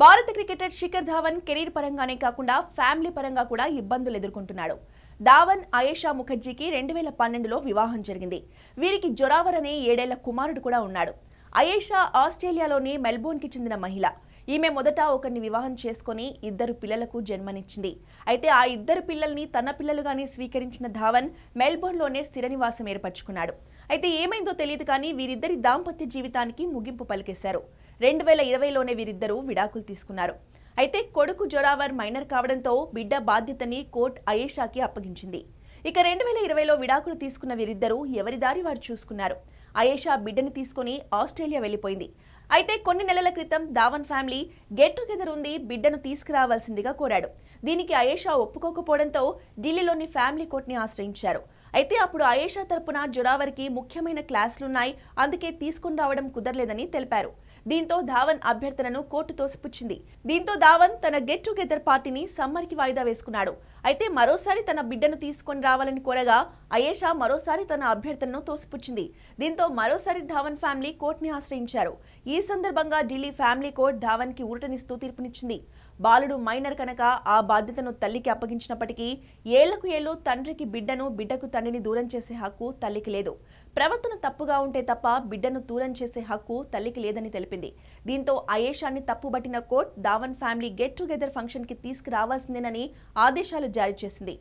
భారత cricketer Shikhar Dhawan career పరంగానే కాకుండా ఫ్యామిలీ పరంగా కూడా ఇబ్బందులు ఎదుర్కొంటున్నాడు ధావన్ అయేషా ముఖర్జీకి రెండు వేల పన్నెండులో వివాహం జరిగింది వీరికి జొరావర్ అనే ఏడేళ్ల కుమారుడు కూడా ఉన్నాడు అయేషా ఆస్ట్రేలియాలోని మెల్బోర్న్కి చెందిన మహిళ ఈమె మొదట ఒకరిని వివాహం చేసుకుని ఇద్దరు పిల్లలకు జన్మనిచ్చింది అయితే ఆ ఇద్దరు పిల్లల్ని తన పిల్లలుగానే స్వీకరించిన ధావన్ మెల్బోర్న్లోనే స్థిర నివాసం ఏర్పరచుకున్నాడు అయితే ఏమైందో తెలియదు కానీ వీరిద్దరి దాంపత్య జీవితానికి ముగింపు పలికేశారు రెండు వేల ఇరవైలోనే వీరిద్దరూ విడాకులు తీసుకున్నారు అయితే కొడుకు జొరావర్ మైనర్ కావడంతో బిడ్డ బాధ్యతని కోర్టు అయేషాకి అప్పగించింది ఇక రెండు వేల ఇరవైలో విడాకులు తీసుకున్న వీరిద్దరూ ఎవరి దారి వారు చూసుకున్నారు అయేషా బిడ్డని తీసుకుని ఆస్ట్రేలియా వెళ్ళిపోయింది అయితే కొన్ని నెలల క్రితం ధావన్ ఫ్యామిలీ గెట్ టుగెదర్ ఉంది బిడ్డను తీసుకురావాల్సిందిగా కోరాడు దీనికి అయేషా ఒప్పుకోకపోవడంతో ఢిల్లీలోని ఫ్యామిలీ కోర్టుని ఆశ్రయించారు అయితే అప్పుడు అయేషా తరపున జొరావర్కి ముఖ్యమైన క్లాసులున్నాయి అందుకే తీసుకుని రావడం కుదరలేదని తెలిపారు దీంతో ధావన్ అభ్యర్థనను కోర్టు తోసిపుచ్చింది దీంతో ధావన్ తన గెట్ టుగెదర్ పార్టీని సమ్మర్కి వాయిదా వేసుకున్నాడు అయితే మరోసారి తన బిడ్డను తీసుకొని రావాలని కోరగా అయేషా మరోసారి తన అభ్యర్థనను తోసిపుచ్చింది దీంతో మరోసారి ధావన్ ఫ్యామిలీ కోర్టుని ఆశ్రయించారు ఈ సందర్భంగా ఢిల్లీ ఫ్యామిలీ కోర్ట్ ధావన్కి ఊరటనిస్తూ తీర్పునిచ్చింది బాలుడు మైనర్ కనుక ఆ బాధ్యతను తల్లికి అప్పగించినప్పటికీ ఏళ్లకు ఏళ్ళు తండ్రికి బిడ్డను బిడ్డకు తండ్రిని దూరం చేసే హక్కు తల్లికి లేదు ప్రవర్తన తప్పుగా ఉంటే తప్ప బిడ్డను దూరం చేసే హక్కు తల్లికి లేదని తెలిపింది దీంతో ఆయేషాన్ని తప్పుబట్టిన court Dhawan family get together ఫంక్షన్కి తీసుకురావాల్సిందేనని ఆదేశాలు జారీ చేసింది